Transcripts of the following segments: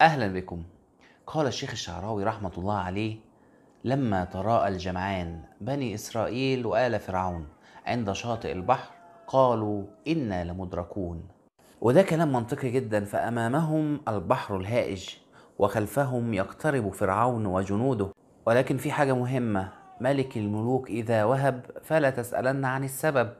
أهلا بكم قال الشيخ الشعراوي رحمة الله عليه لما تراءى الجمعان بني إسرائيل وآل فرعون عند شاطئ البحر قالوا إنا لمدركون وده كلام منطقي جدا فأمامهم البحر الهائج وخلفهم يقترب فرعون وجنوده ولكن في حاجة مهمة ملك الملوك إذا وهب فلا تسألن عن السبب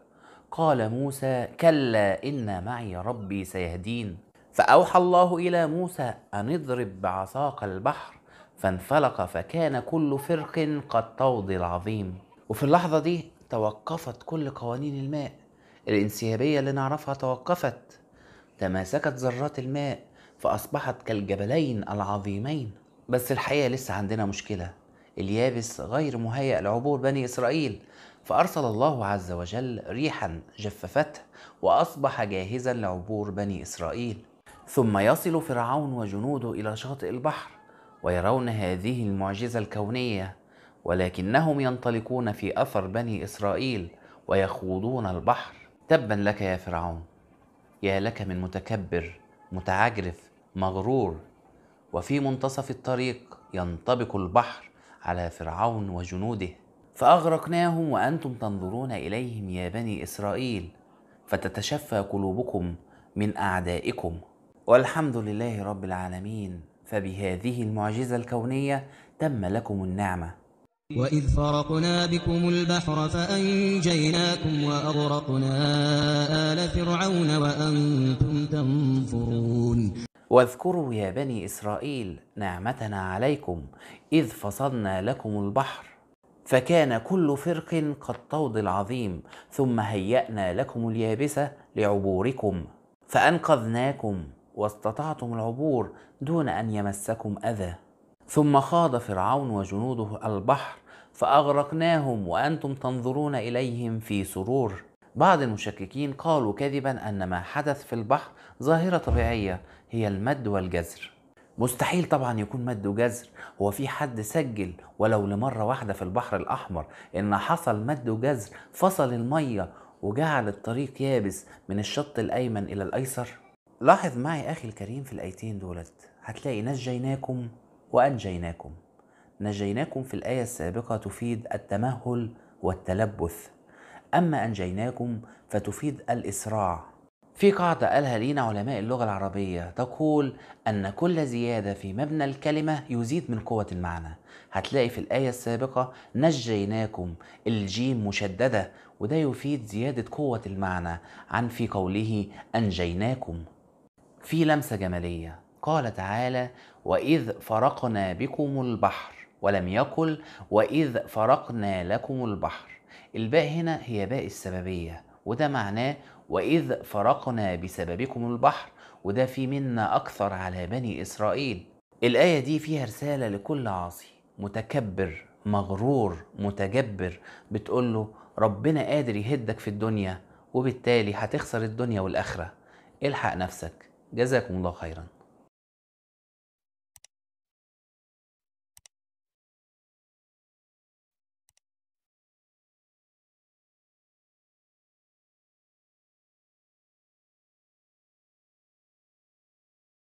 قال موسى كلا إن معي ربي سيهدين فأوحى الله إلى موسى أن اضرب بعصاك البحر فانفلق فكان كل فرق قد كالطود العظيم وفي اللحظة دي توقفت كل قوانين الماء الانسيابية اللي نعرفها توقفت تماسكت ذرات الماء فأصبحت كالجبلين العظيمين بس الحقيقة لسه عندنا مشكلة اليابس غير مهيأ لعبور بني إسرائيل فأرسل الله عز وجل ريحا جففته وأصبح جاهزا لعبور بني إسرائيل ثم يصل فرعون وجنوده الى شاطئ البحر ويرون هذه المعجزه الكونيه ولكنهم ينطلقون في اثر بني اسرائيل ويخوضون البحر تبا لك يا فرعون يا لك من متكبر متعجرف مغرور وفي منتصف الطريق ينطبق البحر على فرعون وجنوده فاغرقناهم وانتم تنظرون اليهم يا بني اسرائيل فتتشفى قلوبكم من اعدائكم والحمد لله رب العالمين فبهذه المعجزة الكونية تم لكم النعمة وإذ فرقنا بكم البحر فأنجيناكم وأغرقنا آل فرعون وأنتم تنفرون واذكروا يا بني إسرائيل نعمتنا عليكم إذ فصلنا لكم البحر فكان كل فرق قد طود العظيم ثم هيأنا لكم اليابسة لعبوركم فأنقذناكم واستطعتم العبور دون أن يمسكم أذى ثم خاض فرعون وجنوده البحر فأغرقناهم وأنتم تنظرون إليهم في سرور بعض المشككين قالوا كذبا أن ما حدث في البحر ظاهرة طبيعية هي المد والجزر مستحيل طبعا يكون مد وجزر هو في حد سجل ولو لمرة واحدة في البحر الأحمر إن حصل مد وجزر فصل المية وجعل الطريق يابس من الشط الأيمن إلى الأيسر لاحظ معي أخي الكريم في الآيتين دولت هتلاقي نجيناكم وأنجيناكم نجيناكم في الآية السابقة تفيد التمهل والتلبث أما أنجيناكم فتفيد الإسراع في قاعدة قالها لينا علماء اللغة العربية تقول أن كل زيادة في مبنى الكلمة يزيد من قوة المعنى هتلاقي في الآية السابقة نجيناكم الجيم مشددة وده يفيد زيادة قوة المعنى عن في قوله أنجيناكم في لمسة جمالية قال تعالى وإذ فرقنا بكم البحر ولم يقل وإذ فرقنا لكم البحر الباء هنا هي باء السببية وده معناه وإذ فرقنا بسببكم البحر وده في منا أكثر على بني إسرائيل الآية دي فيها رسالة لكل عاصي متكبر مغرور متجبر بتقول له ربنا قادر يهدك في الدنيا وبالتالي هتخسر الدنيا والآخرة الحق نفسك جزاكم الله خيرا